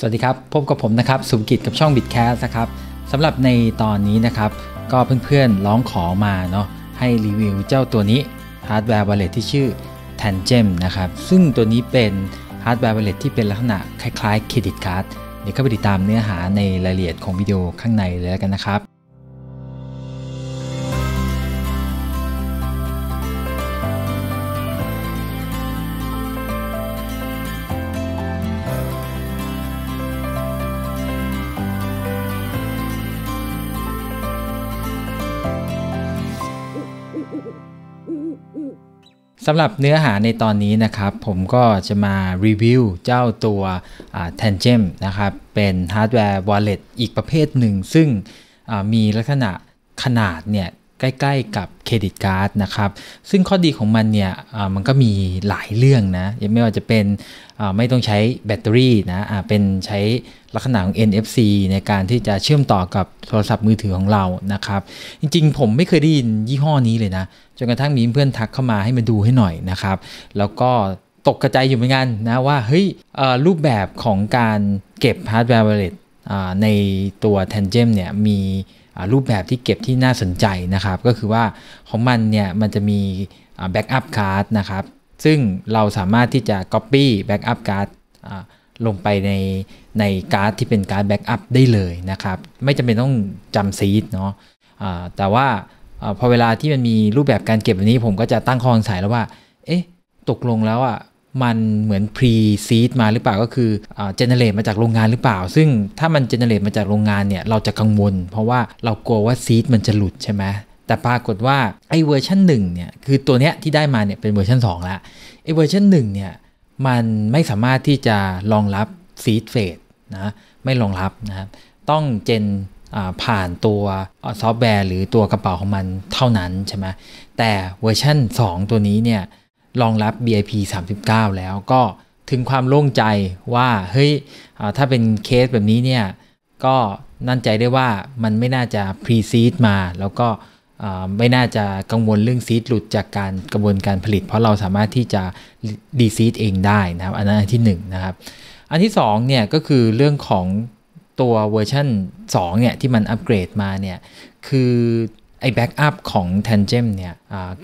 สวัสดีครับพบกับผมนะครับ สุกิจกับช่องบิดแคสครับ สำหรับในตอนนี้นะครับ ก็เพื่อนๆร้องขอมาเนาะให้รีวิวเจ้าตัวนี้ฮาร์ดแวร์บัลเลตที่ชื่อ t a n g e m นะครับ ซึ่งตัวนี้เป็นฮาร์ดแวร์บัลเลตที่เป็นลักษณะคล้ายๆเครดิตการ์ดเดี๋ยวเข้าไปติดตามเนื้อหาในรายละเอียดของวิดีโอข้างในเลยแล้วกันนะครับสำหรับเนื้อหาในตอนนี้นะครับ ผมก็จะมารีวิวเจ้าตัว Tangem นะครับ เป็นฮาร์ดแวร์วอลเล็ตอีกประเภทหนึ่ง ซึ่งมีลักษณะขนาดเนี่ยใกล้ๆกับเครดิตการ์ดนะครับ ซึ่งข้อดีของมันเนี่ย มันก็มีหลายเรื่องนะ ไม่ว่าจะเป็นไม่ต้องใช้แบตเตอรี่นะ เป็นใช้ลักษณะของ NFC ในการที่จะเชื่อมต่อกับโทรศัพท์มือถือของเรานะครับ จริงๆ ผมไม่เคยได้ยินยี่ห้อนี้เลยนะ จนกระทั่งมีเพื่อนทักเข้ามาให้มาดูให้หน่อยนะครับ แล้วก็ตกกระจายอยู่เหมือนกันนะว่า เฮ้ยรูปแบบของการเก็บฮาร์ดแวร์เวลในตัวแทนเจมเนี่ยมีรูปแบบที่เก็บที่น่าสนใจนะครับก็คือว่าของมันเนี่ยมันจะมีแบ็กอัพการ์ดนะครับ ซึ่งเราสามารถที่จะ Copy Backup Card ลงไปในในการ์ดที่เป็นการ์ดแบ็กอัพได้เลยนะครับ ไม่จำเป็นต้องจำซีดเนาะะแต่ว่าพอเวลาที่มันมีรูปแบบการเก็บแบบนี้ผมก็จะตั้งข้อสงสัยแล้วว่าเอ๊ะตกลงแล้วอ่ะมันเหมือนพรีซีดมาหรือเปล่าก็คือเจเนเรตมาจากโรงงานหรือเปล่า ซึ่งถ้ามันเจเนเรตมาจากโรงงานเนี่ย เราจะกังวล เพราะว่าเรากลัวว่าซีดมันจะหลุดใช่ไหมแต่ปรากฏว่าไอ้เวอร์ชันหนึ่งเนี่ย คือตัวเนี้ยที่ได้มาเนี่ยเป็นเวอร์ชัน2แล้วไอ้เวอร์ชันหนึ่งเนี่ย มันไม่สามารถที่จะรองรับซีดเฟสนะ ไม่รองรับนะครับ ต้องเจนผ่านตัวซอฟต์แวร์หรือตัวกระเป๋าของมันเท่านั้นใช่ไหมแต่เวอร์ชัน2 ตัวนี้เนี่ยรองรับ BIP 39 แล้วก็ถึงความโล่งใจว่าเฮ้ยถ้าเป็นเคสแบบนี้เนี่ย ก็นั่นใจได้ว่ามันไม่น่าจะพรีซีดมา แล้วก็ไม่น่าจะกังวลเรื่องซีดหลุดจากการกระบวนการผลิต เพราะเราสามารถที่จะดีซีดเองได้นะครับอันนั้นอันที่1นนะครับ อันที่2เนี่ยก็คือเรื่องของตัวเวอร์ชัน2 เนี่ยที่มันอัปเกรดมาเนี่ยคือไอแบ็กอัพของ Tangem เนี่ย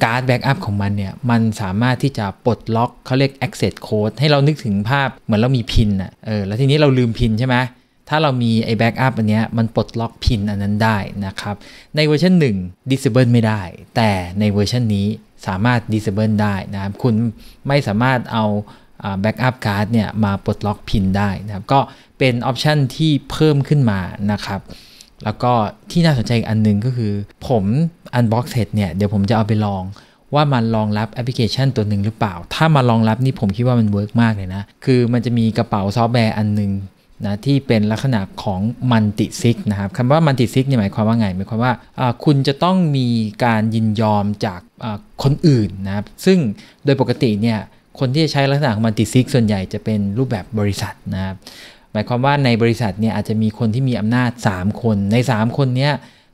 การ์ดแบ็กอัพของมันเนี่ยมันสามารถที่จะปลดล็อกเขาเรียก Access Code ให้เรานึกถึงภาพ เหมือนเรามีพินอ่ะเออแล้วทีนี้เราลืมพินใช่ไหมถ้าเรามีไอ้แบ็กอัพอันเนี้ยมันปลดล็อกพินอันนั้นได้นะครับในเวอร์ชัน1 disable ไม่ได้ แต่ในเวอร์ชันนี้สามารถ disable ได้นะครับคุณไม่สามารถเอาแบ็กอัพการ์ดเนี่ยมาปลดล็อกพินได้นะครับก็เป็นออปชันที่เพิ่มขึ้นมานะครับแล้วก็ที่น่าสนใจอีกอันหนึ่งก็คือผมอันบ็อกเสร็จเนี่ยเดี๋ยวผมจะเอาไปลองว่ามันรองรับแอปพลิเคชันตัวหนึ่งหรือเปล่า ถ้ามันรองรับนี่ผมคิดว่ามันเวิร์กมากเลยนะ คือมันจะมีกระเป๋าซอฟต์แวร์อันหนึ่งนะที่เป็นลักษณะของมันติซิกนะครับคำว่ามันติซิกเนี่ยหมายความว่าไงหมายความว่าคุณจะต้องมีการยินยอมจากคนอื่นนะครับ ซึ่งโดยปกติเนี่ยคนที่จะใช้ลักษณะของมันติซิกส่วนใหญ่จะเป็นรูปแบบบริษัทนะครับหมายความว่าในบริษัทเนี่ยอาจจะมีคนที่มีอำนาจ 3 คน ใน 3 คนเนี้ย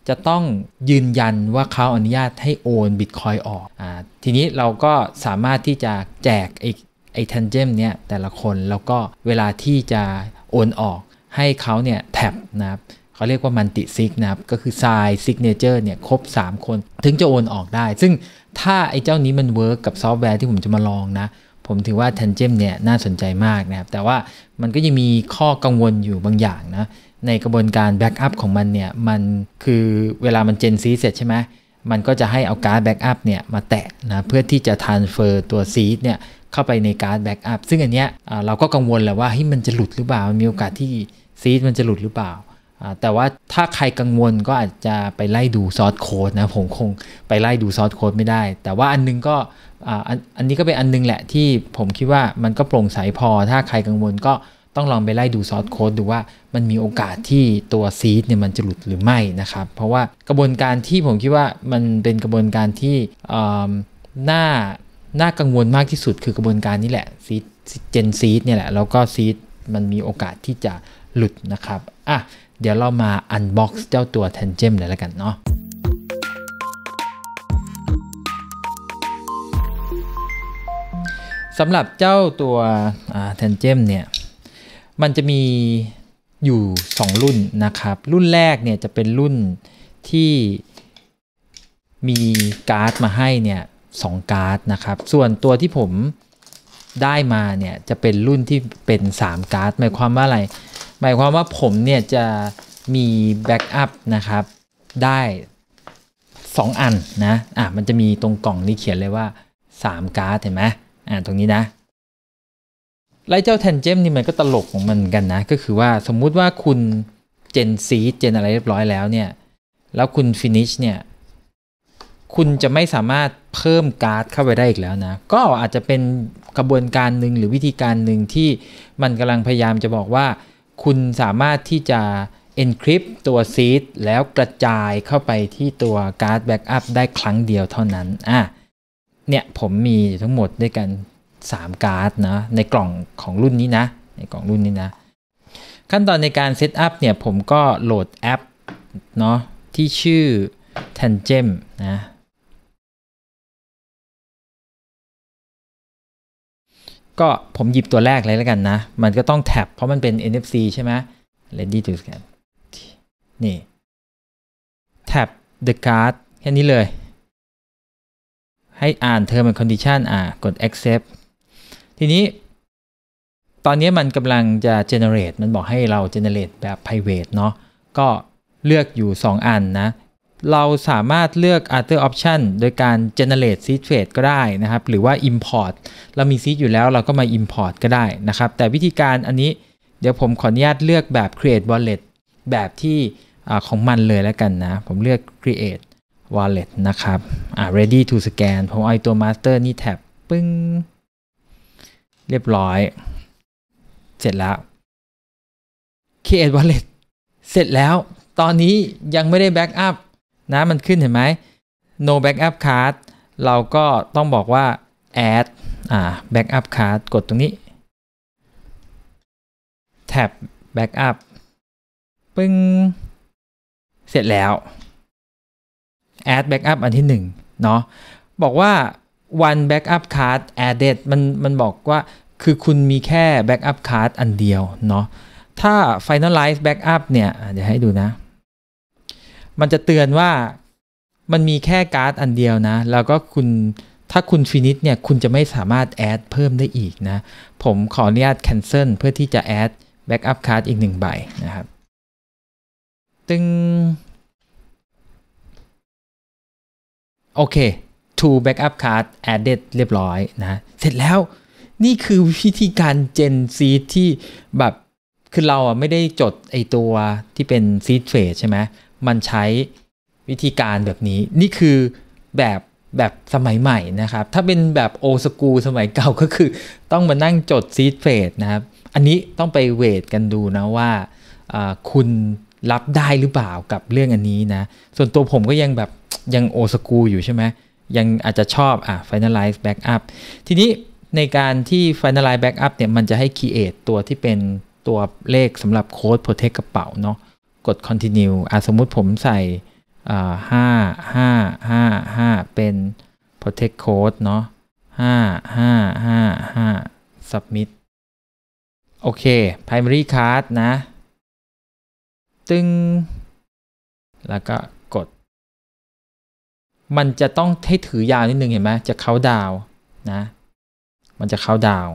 จะต้องยืนยันว่าเขาอนุญาตให้โอนบิตคอยออกอ่าทีนี้เราก็สามารถที่จะแจกไอ้ ไอ้ทันเจมเนี่ยแต่ละคนแล้วก็เวลาที่จะโอนออกให้เขาเนี่ยแท็บนะครับเขาเรียกว่ามันติซิกนะครับก็คือไซน์ซิกเนเจอร์เนี่ยครบ 3 คน ถึงจะโอนออกได้ ซึ่งถ้าไอ้เจ้านี้มันเวิร์กกับซอฟต์แวร์ที่ผมจะมาลองนะผมถือว่าแทนเจมเนี่ยน่าสนใจมากนะครับ แต่ว่ามันก็ยังมีข้อกังวลอยู่บางอย่างนะ ในกระบวนการแบ็กอัพของมันเนี่ย มันคือเวลามันเจนซีเสร็จใช่ไหมมันก็จะให้เอาการ์ดแบ็กอัพเนี่ยมาแตะนะ เพื่อที่จะทานเฟอร์ตัวซีดเนี่ย เข้าไปในการ์ดแบ็กอัพซึ่งอันเนี้ยเราก็กังวลแหละว่าเฮ้ยมันจะหลุดหรือเปล่ามีโอกาสที่ซีดมันจะหลุดหรือเปล่าแต่ว่าถ้าใครกังวลก็อาจจะไปไล่ดูซอสโค้ดนะ ผมคงไปไล่ดูซอสโค้ดไม่ได้ แต่ว่าอันนึงก็อันนี้ก็เป็นอันนึงแหละที่ผมคิดว่ามันก็โปร่งใสพอ ถ้าใครกังวลก็ต้องลองไปไล่ดูซอสโค้ดดูว่ามันมีโอกาสที่ตัวซีดเนี่ยมันจะหลุดหรือไม่นะครับเพราะว่ากระบวนการที่ผมคิดว่ามันเป็นกระบวนการที่น่าน่ากังวลมากที่สุด คือกระบวนการนี้แหละซีดเจนซีดเนี่ยแหละแล้วก็ซีดมันมีโอกาสที่จะหลุดนะครับอ่ะเดี๋ยวเรามาอันบ็อกซ์เจ้าตัว t ทนเจมเลยละกันเนาะ สำหรับเจ้าตัว t ทนเจมเนี่ย มันจะมีอยู่ 2 รุ่นนะครับ รุ่นแรกเนี่ยจะเป็นรุ่นที่มีการ์ดมาให้เนี่ยสองการ์ดนะครับ ส่วนตัวที่ผมได้มาเนี่ยจะเป็นรุ่นที่เป็น3การ์ดหมายความว่าอะไรหมายความว่าผมเนี่ยจะมีแบ็กอัพนะครับ ได้ 2 อันนะ อ่ะมันจะมีตรงกล่องนี้เขียนเลยว่า3การ์ดเห็นไหมอ่าตรงนี้นะไล่เจ้าแทนเจมนี่มันก็ตลกของมันนกันนะ ก็คือว่าสมมุติว่าคุณเจนซีเจนอะไรเรียบร้อยแล้วเนี่ย แล้วคุณฟินิชเนี่ย คุณจะไม่สามารถเพิ่มการ์ด เข้าไปได้อีกแล้วนะ ก็อาจจะเป็นกระบวนการหนึ่งหรือวิธีการหนึ่งที่มันกำลังพยายามจะบอกว่าคุณสามารถที่จะ encrypt ตัว seed แล้วกระจายเข้าไปที่ตัวการ์ดแบ็กอัพได้ครั้งเดียวเท่านั้น อ่ะ เนี่ยผมมีทั้งหมดด้วยกัน3การ์ดนะ ในกล่องของรุ่นนี้นะ ในกล่องรุ่นนี้นะ ขั้นตอนในการเซตอัพเนี่ยผมก็โหลดแอปเนาะที่ชื่อ Tangem นะก็ผมหยิบตัวแรกเลยแล้วกันนะ มันก็ต้องแท็บเพราะมันเป็น NFC ใช่ไหม Ready to scan นี่ แท็บ the card แค่นี้เลย ให้อ่าน term and condition อ่ากด accept ทีนี้ ตอนนี้มันกำลังจะ generate มันบอกให้เรา generate แบบ private เนาะ ก็เลือกอยู่ 2 อันนะเราสามารถเลือก other option โดยการ generate seed trade ก็ได้นะครับ หรือว่า import เรามี seed อยู่แล้วเราก็มา import ก็ได้นะครับ แต่วิธีการอันนี้เดี๋ยวผมขออนุญาตเลือกแบบ create wallet แบบที่ของมันเลยแล้วกันนะ ผมเลือก create wallet นะครับอ่า ready to scan ผมเอาตัว master นี่แท็บปึ้งเรียบร้อย เสร็จแล้ว create wallet เสร็จแล้ว ตอนนี้ยังไม่ได้ back up นะมันขึ้นเห็นไหม no backup card เราก็ต้องบอกว่า add อ่า backup card กดตรงนี้ tab backup ปึ้ง เสร็จแล้ว add backup อันที่หนึ่งเนาะ บอกว่า one backup card added มันมันบอกว่าคือคุณมีแค่ backup card อันเดียวเนาะ ถ้า finalize backup เนี่ยเดี๋ยวให้ดูนะมันจะเตือนว่ามันมีแค่การ์ดอันเดียวนะ แล้วก็คุณถ้าคุณฟินิชเนี่ยคุณจะไม่สามารถแอดเพิ่มได้อีกนะ ผมขออนุญาตแคนเซิลเพื่อที่จะแอดแบ็กอัพการ์ดอีกหนึ่งใบนะครับ ตึงโอเค two backup card added เรียบร้อยนะ เสร็จแล้วนี่คือวิธีการเจนซีที่แบบคือเราอ่ะไม่ได้จดไอตัวที่เป็นซีดเฟสใช่ไหมมันใช้วิธีการแบบนี้ นี่คือแบบแบบสมัยใหม่นะครับ ถ้าเป็นแบบโอสกูสมัยเก่า ก็คือต้องมานั่งจดซีดเฟดนะครับ อันนี้ต้องไปเวทกันดูนะว่าคุณรับได้หรือเปล่า กับเรื่องอันนี้นะ ส่วนตัวผมก็ยังแบบยังโอสกูอยู่ใช่ไหม ยังอาจจะชอบอ่ะ finalize backup ทีนี้ในการที่ finalize backup เนี่ย มันจะให้ create ตัวที่เป็นตัวเลขสำหรับโค้ด protect กระเป๋าเนาะกด continue อ่ะสมมุติผมใส่ห้าห้าห้าห้า เป็น protect code เนาะห้าห้าห้าห้า submit โอเค primary card นะ ตึง แล้วก็กด มันจะต้องให้ถือยาวนิดนึงเห็นไหม จะเข้าดาวนะ มันจะเข้าดาว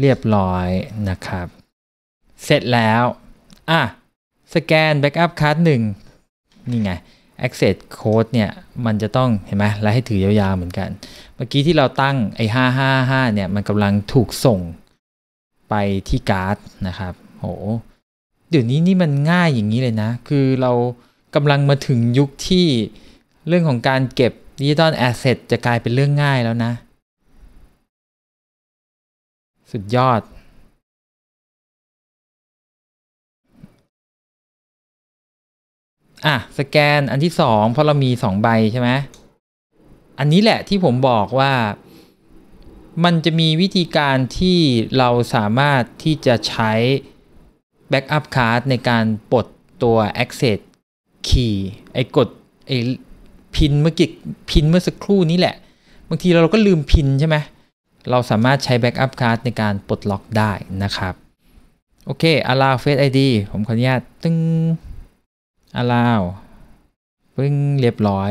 เรียบร้อยนะครับ เสร็จแล้ว อ่ะ สแกน Backup Card 1นี่ไง Access Code เนี่ย มันจะต้องเห็นไหมและให้ถือยาวๆ เหมือนกัน เมื่อกี้ที่เราตั้งไอ้555 เนี่ย มันกำลังถูกส่ง ไปที่การ์ดนะครับโหเดี๋ยวนี้นี่มันง่ายอย่างนี้เลยนะ คือเรากำลังมาถึงยุคที่เรื่องของการเก็บดิจิตอลแอสเซทจะกลายเป็นเรื่องง่ายแล้วนะสุดยอด อ่ะ สแกนอันที่สอง เพราะเรามีสองใบใช่ไหม อันนี้แหละที่ผมบอกว่ามันจะมีวิธีการที่เราสามารถที่จะใช้ แบ็กอัพคาร์ดในการปลดตัว Access Key ไอ้กดไอ้พินเมื่อกี้พินเมื่อสักครู่นี้แหละ บางทีเราก็ลืมพินใช่ไหมเราสามารถใช้ Backup Card ในการปลดล็อกได้นะครับ โอเค allow face ID ผมขออนุญาตตึง้ง allow ปึ้งเรียบร้อย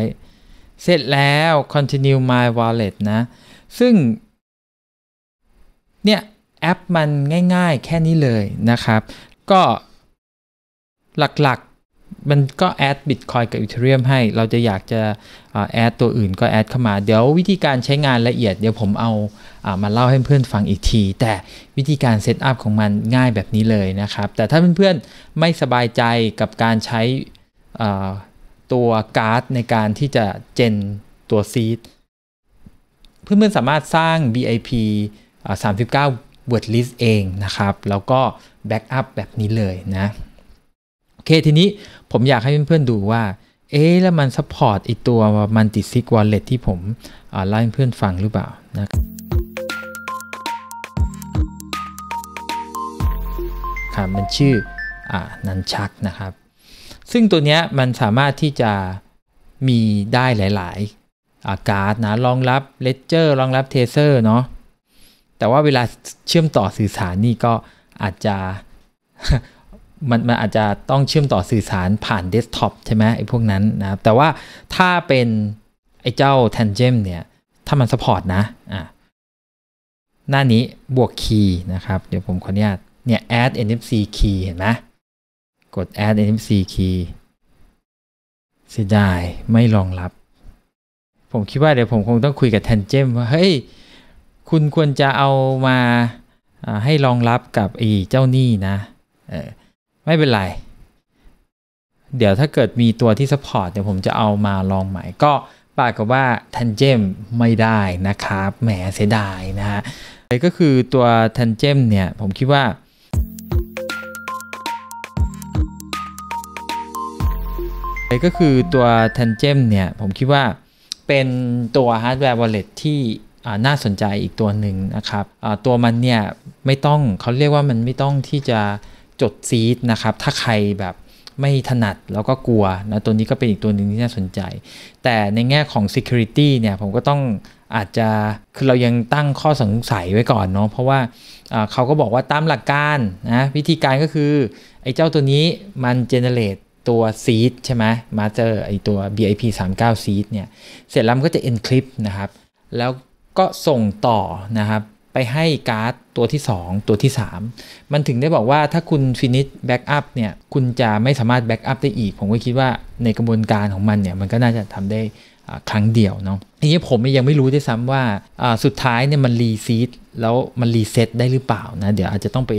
เสร็จแล้ว continue my wallet นะ ซึ่ง เนี่ย แอปมันง่ายๆแค่นี้เลยนะครับ ก็หลักมันก็แอดบิตคอยกับอีเทเรียมให้ เราจะอยากจะแอดตัวอื่นก็แอดเข้ามา เดี๋ยววิธีการใช้งานละเอียด เดี๋ยวผมเอาอามาเล่าให้เพื่อนฟังอีกที แต่วิธีการเซตอัพของมันง่ายแบบนี้เลยนะครับ แต่ถ้าเพื่อนๆไม่สบายใจกับการใช้ตัวการ์ดในการที่จะเจนตัวซีด เพื่อนๆสามารถสร้าง BIP 39 Word List เองนะครับ แล้วก็แบ็กอัพแบบนี้เลยนะเคทีนี้ผมอยากให้เพื่อนๆดูว่า เอ๊แล้วมันซัพพอร์ตอีตัวมันติซิกวอลเล็ตที่ผมเล่าให้เพื่อนฟังหรือเปล่านะครับมันชื่ออนันชักนะครับ ซึ่งตัวนี้มันสามารถที่จะมีได้หลายๆการ์ดนะรองรับเลเจอร์รองรับเทเซอร์เนาะแต่ว่าเวลาเชื่อมต่อสื่อสารนี่ก็อาจจะมัน มัน อาจจะต้องเชื่อมต่อสื่อสารผ่านเดสก์ท็อปใช่ไหมไอ้ พวกนั้นนะ แต่ว่าถ้าเป็น ไอ้ เจ้า Tangem เนี่ย ถ้ามันสปอร์ตนะ อ่ะ หน้านี้บวกคีย์นะครับ เดี๋ยวผมขออนุญาตเนี่ย add NFC key เห็นไหมกด add NFC key เสียดายไม่รองรับ ผมคิดว่าเดี๋ยว ผมคงต้องคุยกับ Tangem ว่าเฮ้ยคุณควรจะเอามาให้รองรับกับไอ้เจ้านี่นะ เออไม่เป็นไร เดี๋ยวถ้าเกิดมีตัวที่สปอร์ตเดี๋ยวผมจะเอามาลองใหม่ก็ปากกับว่าทันเจมไม่ได้นะครับแหมเสียดายนะฮะก็คือตัวทันเจมเนี่ย ผมคิดว่าก็คือตัวทันเจมเนี่ย ผมคิดว่าเป็นตัวฮาร์ดแวร์วอลเล็ต ที่น่าสนใจอีกตัวหนึ่งนะครับตัวมันเนี่ยไม่ต้องเขาเรียกว่ามันไม่ต้องที่จะจดซีดนะครับ ถ้าใครแบบไม่ถนัดแล้วก็กลัวนะตัวนี้ก็เป็นอีกตัวหนึ่งที่น่าสนใจ แต่ในแง่ของ security เนี่ยผมก็ต้องอาจจะ คือเรายังตั้งข้อสงสัยไว้ก่อนเนาะเพราะว่าเขาก็บอกว่าตามหลักการนะ วิธีการก็คือ ไอ้เจ้าตัวนี้มันเจเนเรตตัว seed ใช่ไหมมาเจอไอ้ตัว BIP 3 9 seed เนี่ย เสร็จแล้วมันก็จะ encrypt นะครับแล้วก็ส่งต่อนะครับไปให้การ์ดตัวที่ 2 ตัวที่ 3 มันถึงได้บอกว่าถ้าคุณฟินิชแบ็กอัพเนี่ย คุณจะไม่สามารถแบ็กอัพได้อีก ผมก็คิดว่าในกระบวนการของมันเนี่ย มันก็น่าจะทำได้ครั้งเดียวเนาะทีนนี้ผมยังไม่รู้ด้วยซ้ำว่าสุดท้ายเนี่ยมันรีซีดแล้วมันรีเซ็ตได้หรือเปล่านะ เดี๋ยวอาจจะต้องไป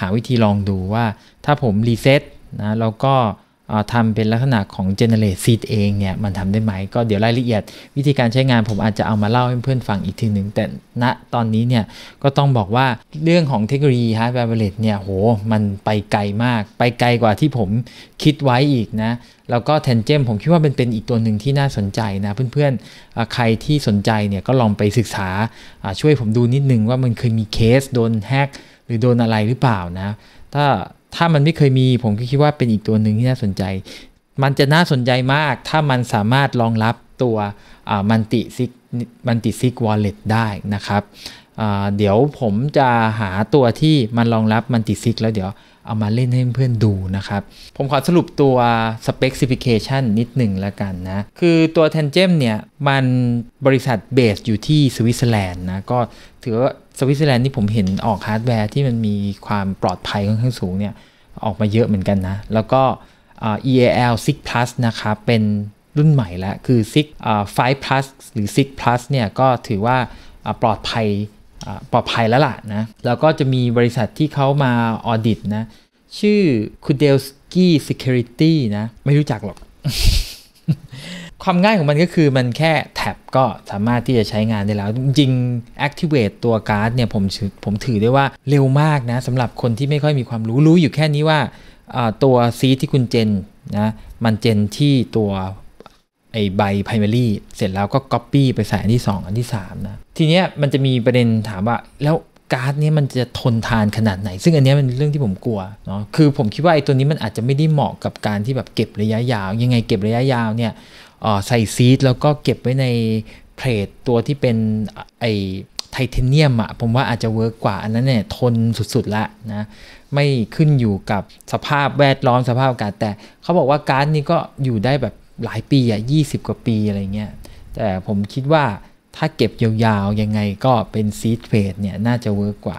หาวิธีลองดูว่าถ้าผมรีเซ็ตนะแล้วก็ทำเป็นลักษณะของ generate seed เองเนี่ย มันทำได้ไหมก็เดี๋ยวรายละเอียดวิธีการใช้งานผมอาจจะเอามาเล่าให้เพื่อนฟังอีกทีหนึ่งแต่ณตอนนี้เนี่ยก็ต้องบอกว่าเรื่องของเทคโนโลยีฮาร์ดแวร์เ l เนี่ย โหมันไปไกลมาก ไปไกลกว่าที่ผมคิดไว้อีกนะ แล้วก็ t a n เจมผมคิดว่าเป็นเป็นอีกตัวหนึ่งที่น่าสนใจนะ เพื่อนๆใครที่สนใจเนี่ยก็ลองไปศึกษาช่วยผมดูนิดนึงว่ามันเคยมีเคสโดนแฮกหรือโดนอะไรหรือเปล่านะถ้าถ้ามันไม่เคยมีผมก็คิดว่าเป็นอีกตัวหนึ่งที่น่าสนใจ มันจะน่าสนใจมาก ถ้ามันสามารถรองรับตัวมันติซิกมันติซิกวอลเล็ตได้นะครับ เดี๋ยวผมจะหาตัวที่มันรองรับมันติซิกแล้วเดี๋ยวเอามาเล่นให้เพื่อนดูนะครับ ผมขอสรุปตัวสเปคซิฟิเคชันนิดหนึ่งละกันนะ คือตัวแทนเจมเนี่ย มันบริษัทเบสอยู่ที่สวิตเซอร์แลนด์นะ ก็ถือว่าสวิตเซอร์แลนด์ที่ผมเห็นออกฮาร์ดแวร์ที่มันมีความปลอดภัยค่อนข้างสูงเนี่ยออกมาเยอะเหมือนกันนะ แล้วก็ EAL 6 plus นะครับ เป็นรุ่นใหม่แล้วคือ 6 5 plus หรือ6 plus เนี่ย ก็ถือว่าปลอดภัยปลอดภัยแล้วล่ะนะ แล้วก็จะมีบริษัทที่เขามาออดิตนะ ชื่อคูเดลสกี้ซิเคอริตี้นะ ไม่รู้จักหรอก ความง่ายของมันก็คือมันแค่แท็บก็สามารถที่จะใช้งานได้แล้ว จริง Activate ตัวการ์ดเนี่ยผมผมถือได้ว่าเร็วมากนะสำหรับคนที่ไม่ค่อยมีความรู้รู้อยู่แค่นี้ว่าตัวซีที่คุณเจนนะมันเจนที่ตัวไอใบ primary เสร็จแล้วก็ copy ไปใส่อันที่ 2 อันที่ 3 นะ ทีเนี้ยมันจะมีประเด็นถามว่าแล้วการ์ดเนี้ยมันจะทนทานขนาดไหน ซึ่งอันเนี้เป็นเรื่องที่ผมกลัวเนาะคือผมคิดว่าไอ้ตัวนี้มันอาจจะไม่ได้เหมาะกับการที่แบบเก็บระยะยาว ยังไงเก็บระยะยาวเนี่ยใส่ซีดแล้วก็เก็บไว้ใน เพลทตัวที่เป็นไอไทเทเนียมอะผมว่าอาจจะเวิร์กกว่าอันนั้นเนี่ยทนสุดๆละนะไม่ขึ้นอยู่กับสภาพแวดล้อมสภาพอากาศแต่เขาบอกว่าการ์ดนี้ก็อยู่ได้แบบหลายปีอ่ะยีกว่าปีอะไรเงี้ย แต่ผมคิดว่าถ้าเก็บยาวๆ ยังไงก็เป็นซีดเทรดเนี่ยน่าจะเวิร์กกว่า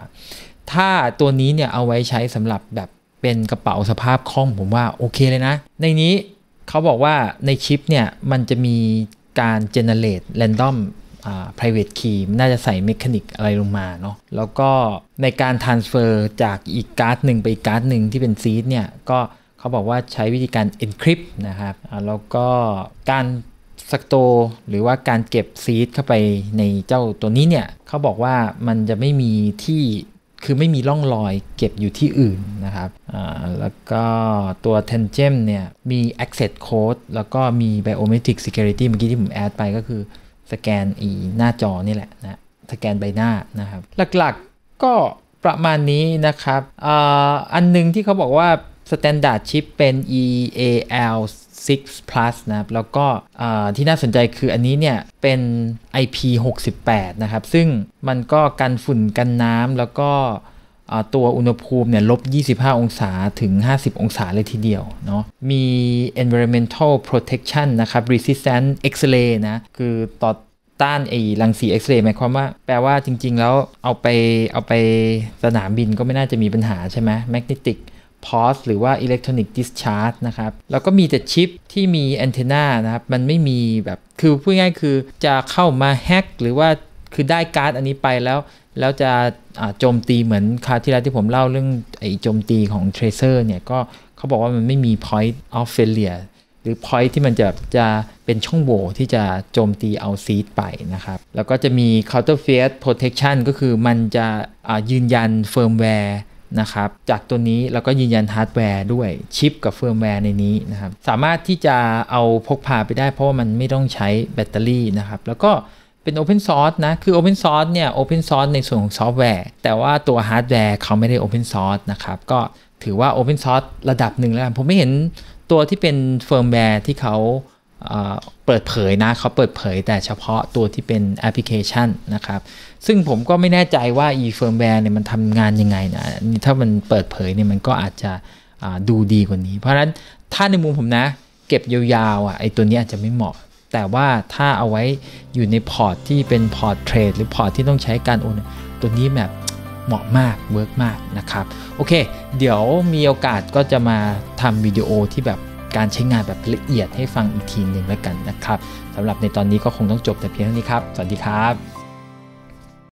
ถ้าตัวนี้เนี่ยเอาไว้ใช้สำหรับแบบเป็นกระเป๋าสภาพคล่องผมว่า โอเคเลยนะ ในนี้เขาบอกว่าในชิปเนี่ย มันจะมีการเจเนเรตแรนดอมอ่า private key น่าจะใส่เมคานิกอะไรลงมาเนาะแล้วก็ในการ transfer จากอีกการ์ดหนึ่งไปอีกการ์ดหนึ่งที่เป็นซีดเนี่ยก็เขาบอกว่าใช้วิธีการ encrypt นะครับ แล้วก็การสโตหรือว่าการเก็บซีดเข้าไปในเจ้าตัวนี้เนี่ย เขาบอกว่ามันจะไม่มีที่ คือไม่มีร่องรอยเก็บอยู่ที่อื่นนะครับ แล้วก็ตัว Tangem เนี่ย มี access code แล้วก็มี biometric security เมื่อกี้ที่ผมแอดไปก็คือสแกนอีหน้าจอนี่แหละนะ สแกนใบหน้านะครับ หลักๆกก็ประมาณนี้นะครับออันนึงที่เขาบอกว่า Standard Chip เป็น EAL 6 plus นะครับแล้วก็ที่น่าสนใจคืออันนี้เนี่ยเป็น IP68 นะครับ ซึ่งมันก็กันฝุ่นกันน้ำแล้วก็ตัวอุณหภูมิเนี่ยลบ 25 องศาถึง 50 องศาเลยทีเดียวเนาะ มี environmental protection นะครับ resistant X-ray นะ คือต่อต้านไอ้รังสี X-ray หมายความว่า แปลว่าจริง ๆ แล้วเอาไปเอาไปสนามบินก็ไม่น่าจะมีปัญหาใช่ไหมแมก n e ติกพอสหรือว่าอิเล็กทรอนิกส์ดิสชาร์จนะครับ แล้วก็มีแต่ชิปที่มีแอนเทนานะครับ มันไม่มีแบบคือพูดง่ายคือจะเข้ามาแฮ็กหรือว่าคือได้การ์ดอันนี้ไปแล้ว แล้วจะโจมตีเหมือนคาที่แล้วที่ผมเล่าเรื่องไอ้โจมตีของ Tracer เนี่ย ก็เขาบอกว่ามันไม่มี point of failure หรือ point ที่มันจะจะเป็นช่องโหว่ที่จะโจมตีเอาซีดไปนะครับ แล้วก็จะมี counter f e i t protection ก็คือมันจะยืนยันเฟิร์มแวร์นะครับ จากตัวนี้เราก็ยืนยันฮาร์ดแวร์ด้วยชิปกับเฟิร์มแวร์ในนี้นะครับสามารถที่จะเอาพกพาไปได้ เพราะว่ามันไม่ต้องใช้แบตเตอรี่นะครับแล้วก็เป็น Open Source นะ คือ Open Source เนี่ย Open Source ในส่วนของซอฟต์แวร์ แต่ว่าตัวฮาร์ดแวร์เขาไม่ได้ Open Source นะครับก็ถือว่า Open Source ระดับหนึ่งแล้วผมไม่เห็นตัวที่เป็นเฟิร์มแวร์ที่เขาเปิดเผยนะเขาเปิดเผยแต่เฉพาะตัวที่เป็นแอปพลิเคชันนะครับ ซึ่งผมก็ไม่แน่ใจว่า e firmware เนี่ยมันทำงานยังไงนะ ถ้ามันเปิดเผยเนี่ย มันก็อาจจะดูดีกว่านี้ เพราะฉะนั้นถ้าในมุมผมนะเก็บยาวๆอ่ะไอตัวนี้อาจจะไม่เหมาะ แต่ว่าถ้าเอาไว้อยู่ในพอร์ตที่เป็นพอร์ตเทรดหรือพอร์ตที่ต้องใช้การโอนตัวนี้แบบเหมาะมากเวิร์กมากนะครับโอเค เดี๋ยวมีโอกาสก็จะมาทำวิดีโอที่แบบการใช้งานแบบละเอียดให้ฟังอีกทีหนึ่งแล้วกันนะครับ สำหรับในตอนนี้ก็คงต้องจบแต่เพียงเท่านี้ครับ สวัสดีครับ